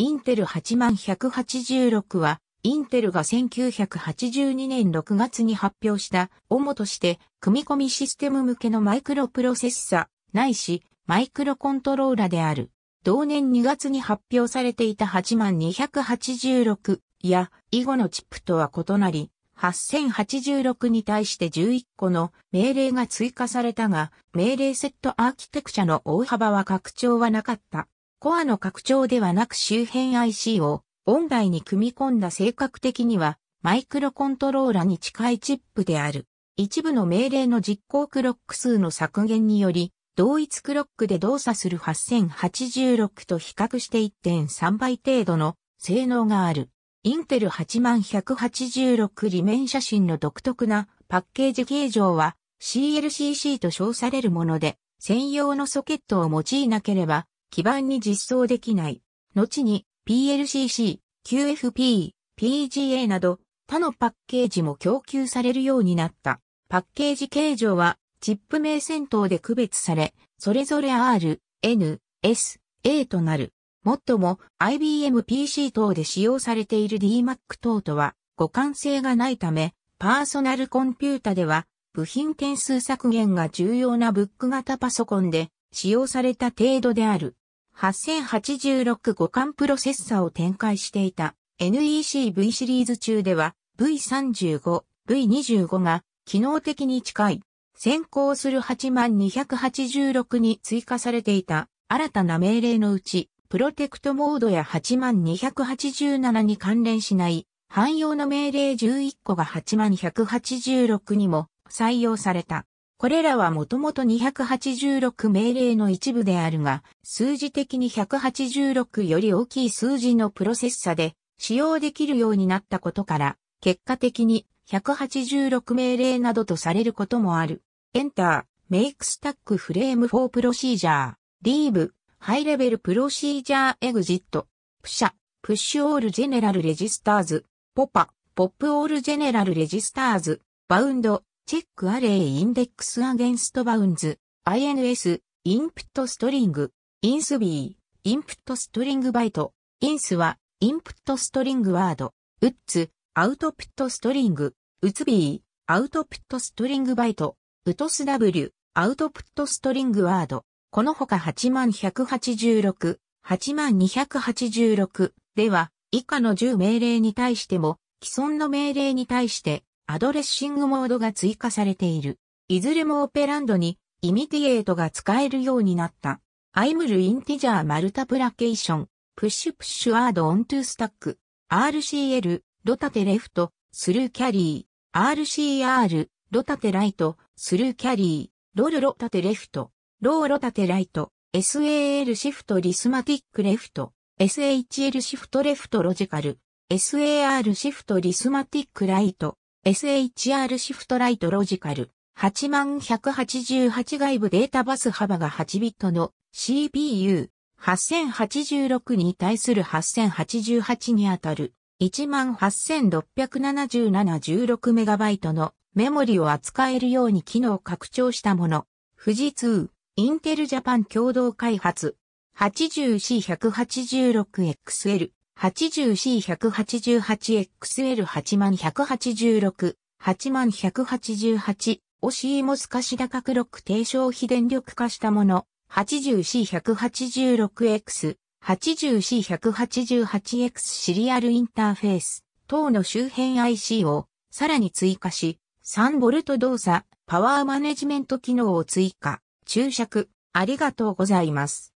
インテル8 1 8 6は、インテルが1982年6月に発表した主として組み込みシステム向けのマイクロプロセッサないしマイクロコントローラである。同年2月に発表されていた8286や以後のチップとは異なり、8086に対して11個の命令が追加されたが、命令セットアーキテクチャの大幅は拡張はなかった。コアの拡張ではなく周辺 IC を音外に組み込んだ性格的にはマイクロコントローラに近いチップである。一部の命令の実行クロック数の削減により、同一クロックで動作する8086と比較して1.3倍程度の性能がある。インテル8 1 8 6裏面写真の独特なパッケージ形状は CLCC と称されるもので、専用のソケットを用いなければ基盤に実装できない。後に PLCC、QFP、PGA など他のパッケージも供給されるようになった。パッケージ形状はチップ名戦闘で区別され、それぞれ R、N、S、A となる。もっとも IBM PC 等で使用されている DMAC 等とは互換性がないため、パーソナルコンピュータでは部品点数削減が重要なブック型パソコンで使用された程度である。8086互換プロセッサを展開していた NEC V シリーズ中では V35、V25 が機能的に近い先行する8286に追加されていた新たな命令のうちプロテクトモードや8287に関連しない汎用の命令11個が8186にも採用された。これらはもともと286命令の一部であるが、数字的に186より大きい数字のプロセッサで使用できるようになったことから、結果的に186命令などとされることもある。Enter, Make Stack Frame for Procedure, Leave, High Level Procedure Exit, push, push e all g n プシャ、プッシュオールジェネ p ルレジ pop all general registers, bound, チェックアレイインデックスアゲンストバウンズ、INS、インプットストリング、インスビー、インプットストリングバイト、インスは、インプットストリングワード、ウッツ、アウトプットストリング、ウツビー、アウトプットストリングバイト、ウトス W、アウトプットストリングワード、このほか8186、8286では、以下の10命令に対しても、既存の命令に対して、アドレッシングモードが追加されている。いずれもオペランドにイミティエートが使えるようになった。アイムルインティジャーマルタプラケーション、プッシュプッシュアードオントゥスタック、RCL、ロタテレフト、スルーキャリー、RCR、ロタテライト、スルーキャリー、ロルロタテレフト、ローロタテライト、SAL シフトリスマティックレフト、SHL シフトレフトロジカル、SAR シフトリスマティックライト、SHR シフトライトロジカル。80188外部データバス幅が8ビットの CPU。8086に対する8088にあたる 1867716MB のメモリを扱えるように機能拡張したもの。富士通、インテルジャパン共同開発 80C186XL 80C188XL8 万186、8万188、オシーモス高クロック低消費電力化したもの、80C186X、80C188X シリアルインターフェース等の周辺 IC をさらに追加し、3V 動作、パワーマネジメント機能を追加、注釈、ありがとうございます。